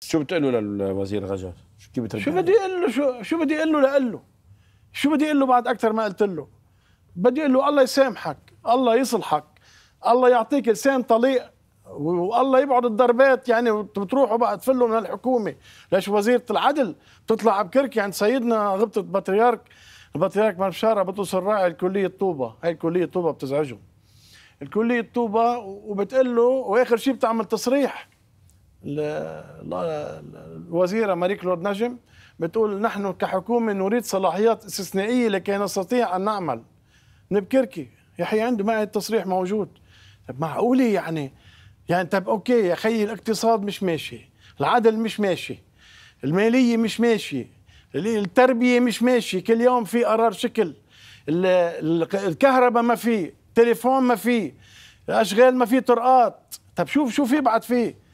شو بتقول له للوزير غجر؟ شو كيف شو بدي اقول له شو شو بدي اقول له لقول له شو بدي اقول له بعد اكثر ما قلت له بدي اقول له الله يسامحك الله يصلحك الله يعطيك لسان طليق والله يبعد الضربات يعني بتروحوا بقى تفلوا من الحكومه ليش وزيره العدل بتطلع بكركي عند سيدنا غبطه بطريرك البطريرك مال بشاره بتوصل راعي الكليه الطوبه، هي الكليه الطوبه بتزعجهم الكليه الطوبه وبتقول له واخر شيء بتعمل تصريح الوزيره ماري كلود نجم بتقول نحن كحكومه نريد صلاحيات استثنائيه لكي نستطيع ان نعمل نبكركي يحيى عنده معي التصريح موجود طب معقوله يعني يعني طب اوكي يا خيي الاقتصاد مش ماشي العدل مش ماشي الماليه مش ماشي التربيه مش ماشي كل يوم في قرار شكل الكهرباء ما في تليفون ما في اشغال ما في طرقات طب شوف شو في بعد فيه